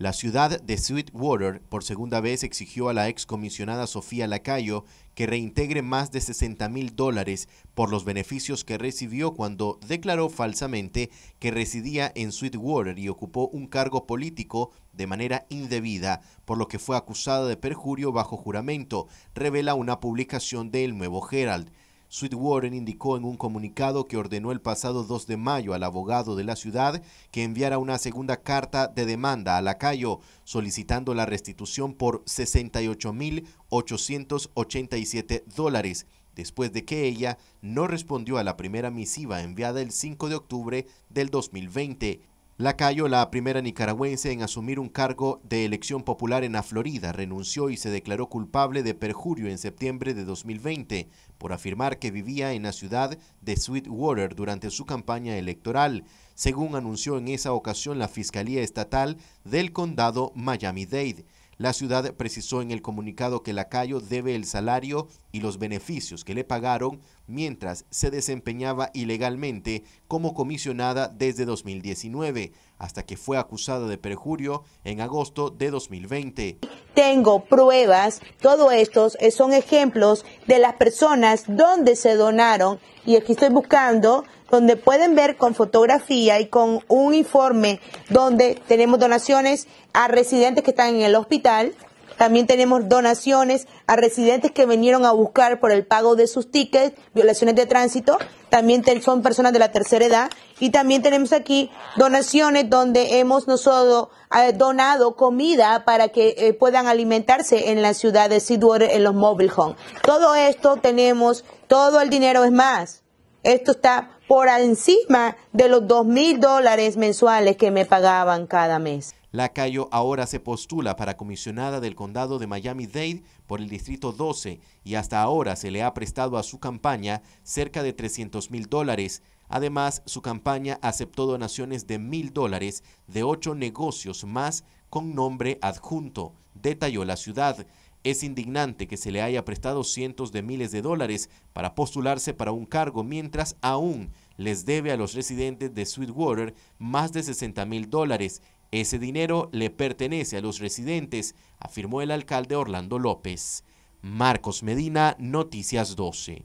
La ciudad de Sweetwater por segunda vez exigió a la excomisionada Sofía Lacayo que reintegre más de 60 mil dólares por los beneficios que recibió cuando declaró falsamente que residía en Sweetwater y ocupó un cargo político de manera indebida, por lo que fue acusada de perjurio bajo juramento, revela una publicación del Nuevo Herald. Warren indicó en un comunicado que ordenó el pasado 2 de mayo al abogado de la ciudad que enviara una segunda carta de demanda a Lacayo solicitando la restitución por 68.887 dólares, después de que ella no respondió a la primera misiva enviada el 5 de octubre del 2020. Lacayo, la primera nicaragüense en asumir un cargo de elección popular en la Florida, renunció y se declaró culpable de perjurio en septiembre de 2020 por afirmar que vivía en la ciudad de Sweetwater durante su campaña electoral, según anunció en esa ocasión la Fiscalía Estatal del Condado Miami-Dade. La ciudad precisó en el comunicado que Lacayo debe el salario y los beneficios que le pagaron mientras se desempeñaba ilegalmente como comisionada desde 2019 hasta que fue acusada de perjurio en agosto de 2020. Tengo pruebas, todos estos son ejemplos de las personas donde se donaron y aquí estoy buscando donde pueden ver con fotografía y con un informe donde tenemos donaciones a residentes que están en el hospital, también tenemos donaciones a residentes que vinieron a buscar por el pago de sus tickets, violaciones de tránsito. También son personas de la tercera edad. Y también tenemos aquí donaciones donde hemos nosotros eh, donado comida para que eh, puedan alimentarse en la ciudad de Sidwater en los mobile homes. Todo esto tenemos, todo el dinero es más. Esto está por encima de los dos mil dólares mensuales que me pagaban cada mes. Lacayo ahora se postula para comisionada del condado de Miami-Dade por el Distrito 12 y hasta ahora se le ha prestado a su campaña cerca de 300 mil dólares. Además, su campaña aceptó donaciones de mil dólares de ocho negocios más con nombre adjunto, detalló la ciudad. Es indignante que se le haya prestado cientos de miles de dólares para postularse para un cargo mientras aún les debe a los residentes de Sweetwater más de 60 mil dólares ese dinero le pertenece a los residentes, afirmó el alcalde Orlando López. Marcos Medina, Noticias 12.